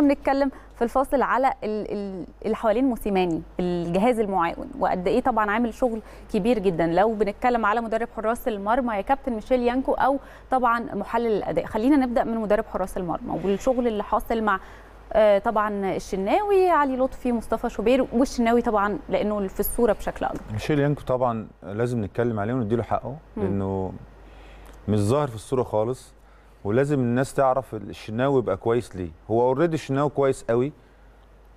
بنتكلم في الفاصل على اللي حوالين موسيماني الجهاز المعاون وقد ايه طبعا عامل شغل كبير جدا لو بنتكلم على مدرب حراس المرمى يا كابتن ميشيل يانكو او طبعا محلل الاداء خلينا نبدا من مدرب حراس المرمى والشغل اللي حاصل مع آه، طبعا الشناوي علي لطفي مصطفى شوبير والشناوي طبعا لانه في الصوره بشكل اكبر ميشيل يانكو طبعا لازم نتكلم عليه ونديله حقه لانه مش ظاهر في الصوره خالص ولازم الناس تعرف الشناوي يبقى كويس ليه هو اوريدي الشناوي كويس قوي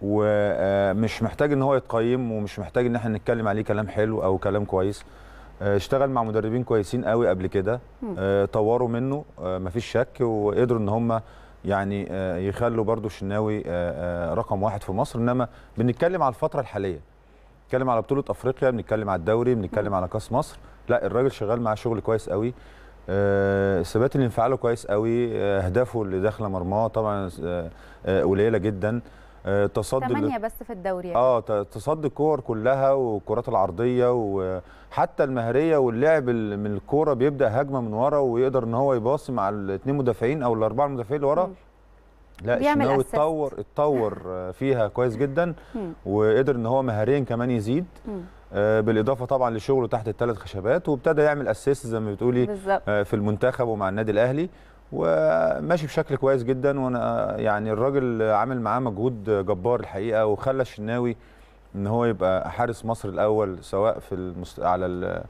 ومش آه، محتاج ان هو يتقيم ومش محتاج ان احنا نتكلم عليه كلام حلو او كلام كويس آه، اشتغل مع مدربين كويسين قوي قبل كده آه، طوروا منه مفيش شك وقدروا ان هم يعني يخلوا برضو الشناوي رقم واحد في مصر انما بنتكلم على الفتره الحاليه بنتكلم على بطوله افريقيا بنتكلم على الدوري بنتكلم على كاس مصر لا الراجل شغال مع شغل كويس قوي آه، ثبات اللي انفعاله كويس قوي اهدافه اللي داخله مرماه طبعا آه، آه، قليله جدا تصدي ثمانية بس في الدوري يعني. اه تصدي الكور كلها والكرات العرضيه وحتى المهريه واللعب من الكوره بيبدا هجمه من ورا ويقدر ان هو يباص مع الاثنين مدافعين او الاربعه المدافعين اللي ورا لا الشناوي اتطور اتطور فيها كويس جدا وقدر ان هو مهاريا كمان يزيد آه، بالاضافه طبعا لشغله تحت الثلاث خشبات وابتدى يعمل اسيست زي ما بتقولي بالزبط. آه، في المنتخب ومع النادي الاهلي وماشي بشكل كويس جدا وانا آه، يعني الراجل عامل معاه مجهود جبار الحقيقه وخلى الشناوي ان هو يبقى حارس مصر الاول سواء في المست... على ال...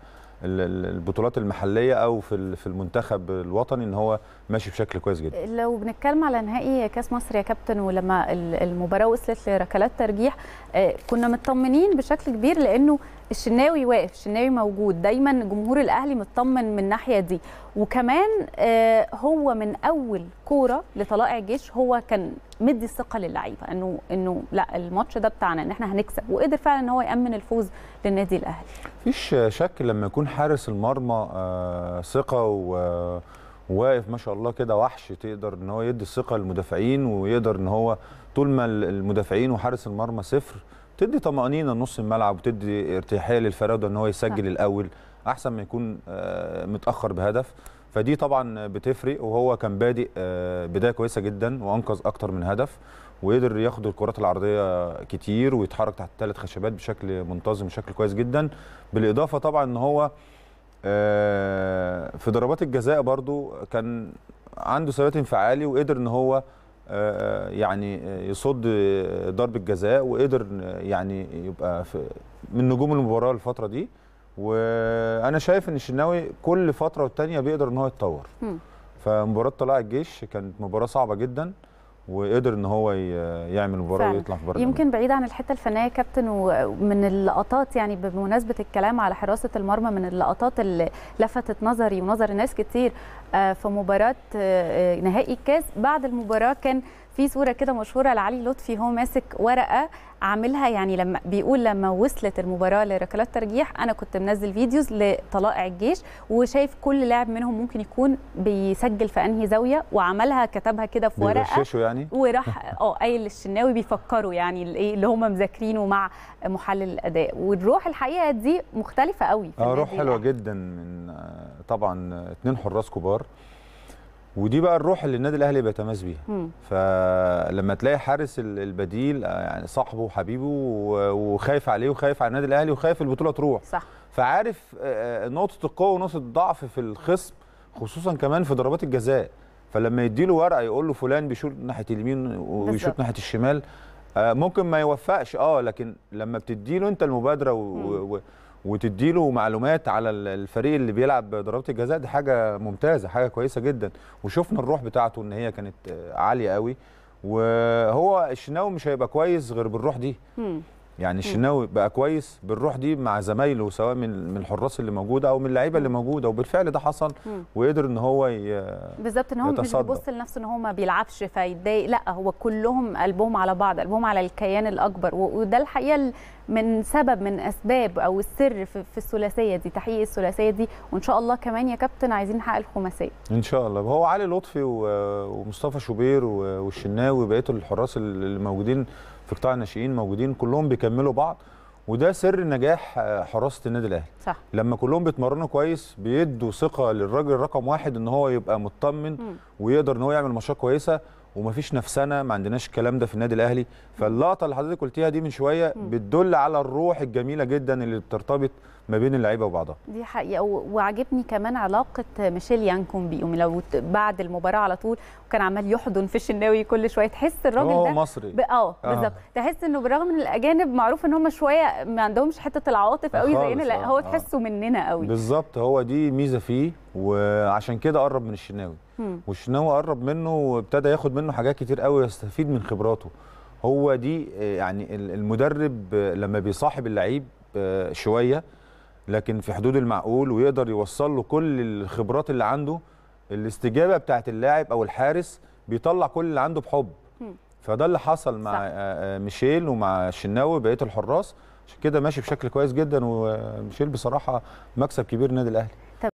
البطولات المحليه او في في المنتخب الوطني ان هو ماشي بشكل كويس جدا لو بنتكلم على نهائي كاس مصر يا كابتن ولما المباراه وصلت لركلات ترجيح آه، كنا مطمنين بشكل كبير لانه الشناوي واقف الشناوي موجود دايما جمهور الاهلي مطمن من الناحيه دي وكمان آه، هو من اول كوره لطلائع الجيش هو كان مدي الثقه للعيبه انه انه لا الماتش ده بتاعنا ان احنا هنكسب وقدر فعلا ان هو يامن الفوز للنادي الاهلي مفيش شك لما يكون حارس المرمى آه، ثقه و آه، واقف ما شاء الله كده وحش تقدر ان هو يدي الثقه للمدافعين ويقدر ان هو طول ما المدافعين وحارس المرمى صفر تدي طمانينه لنص الملعب وتدي ارتياحيه للفراوده ان هو يسجل نعم. الاول احسن ما يكون آه، متاخر بهدف فدي طبعا بتفرق وهو كان بادئ آه، بدايه كويسه جدا وانقذ اكتر من هدف وقدر ياخد الكرات العرضيه كتير ويتحرك تحت ثلاث خشبات بشكل منتظم بشكل كويس جدا بالاضافه طبعا ان هو آه، في ضربات الجزاء برضو كان عنده ثبات انفعالي وقدر ان هو يعني يصد ضرب الجزاء وقدر يعني يبقى من نجوم المباراه الفتره دي وانا شايف ان الشناوي كل فتره والتانيه بيقدر ان هو يتطور فمباراه طلائع الجيش كانت مباراه صعبه جدا وقدر ان هو يعمل مباراه ويطلع في بره يمكن بعيد عن الحته الفنيه كابتن ومن اللقطات يعني بمناسبه الكلام على حراسه المرمى من اللقطات اللي لفتت نظري ونظر ناس كتير آه، في مباراه آه، آه، نهائي الكاس بعد المباراه كان في صوره كده مشهوره لعلي لطفي هو ماسك ورقه عاملها يعني لما بيقول لما وصلت المباراه لركلات ترجيح انا كنت منزل فيديوز لطلائع الجيش وشايف كل لاعب منهم ممكن يكون بيسجل في انهي زاويه وعملها كتبها كده في ورقه يعني وراح اه قايل للشناوي بيفكروا يعني الايه اللي هم مذاكرينه مع محلل الاداء والروح الحقيقه دي مختلفه قوي اه روح حلوه جدا من آه، طبعا اثنين حراس كبار ودي بقى الروح اللي النادي الاهلي بيتماس بيها فلما تلاقي حارس البديل آه، يعني صاحبه وحبيبه وخايف عليه وخايف على النادي الاهلي وخايف البطوله تروح صح فعارف آه، آه، نقطه القوه ونقطه الضعف في الخصم خصوصا كمان في ضربات الجزاء فلما يديله ورقه يقول له فلان بيشوط ناحيه اليمين ويشوط ناحيه الشمال ممكن ما يوفقش اه لكن لما بتديله انت المبادره و... وتديله معلومات على الفريق اللي بيلعب ضربات الجزاء دي حاجه ممتازه حاجه كويسه جدا وشفنا الروح بتاعته ان هي كانت عاليه قوي وهو الشناوي مش هيبقى كويس غير بالروح دي يعني الشناوي بقى كويس بالروح دي مع زمايله سواء من من الحراس اللي موجوده او من اللعيبه اللي موجوده وبالفعل ده حصل وقدر ان هو بالظبط ان هو مش بيبص لنفسه ان هو ما بيلعبش فيتضايق لا هو كلهم قلبهم على بعض قلبهم على الكيان الاكبر وده الحقيقه من سبب من اسباب او السر في, الثلاثيه دي تحقيق الثلاثيه دي وان شاء الله كمان يا كابتن عايزين نحقق الخماسيه ان شاء الله هو علي لطفي ومصطفى شوبير والشناوي وبقيه الحراس اللي موجودين في قطاع الناشئين موجودين كلهم بيكملوا بعض وده سر نجاح آه، حراسه النادي الاهلي صح. لما كلهم بيتمرنوا كويس بيدوا ثقه للراجل رقم واحد ان هو يبقى مطمن م. ويقدر ان هو يعمل ماتشات كويسه ومفيش نفسنا ما عندناش الكلام ده في النادي الاهلي فاللقطه اللي حضرتك قلتيها دي من شويه بتدل على الروح الجميله جدا اللي بترتبط ما بين اللعيبه وبعضها دي حقيقه وعجبني كمان علاقه ميشيل يانكون بيهم لو بعد المباراه على طول وكان عمال يحضن في الشناوي كل شويه تحس الراجل ده مصري آه،, اه بالظبط تحس انه بالرغم ان الاجانب معروف ان هم شويه ما عندهمش حته العواطف آه، قوي زينا لا هو آه. تحسه مننا قوي بالظبط هو دي ميزه فيه وعشان كده قرب من الشناوي والشناوي قرب منه وابتدى ياخد منه حاجات كتير قوي يستفيد من خبراته هو دي يعني المدرب لما بيصاحب اللعيب آه، شويه لكن في حدود المعقول ويقدر يوصل له كل الخبرات اللي عنده الاستجابه بتاعت اللاعب او الحارس بيطلع كل اللي عنده بحب فده اللي حصل مع صح. آه، آه، ميشيل ومع الشناوي بقيه الحراس عشان كده ماشي بشكل كويس جدا وميشيل بصراحه مكسب كبير النادي الاهلي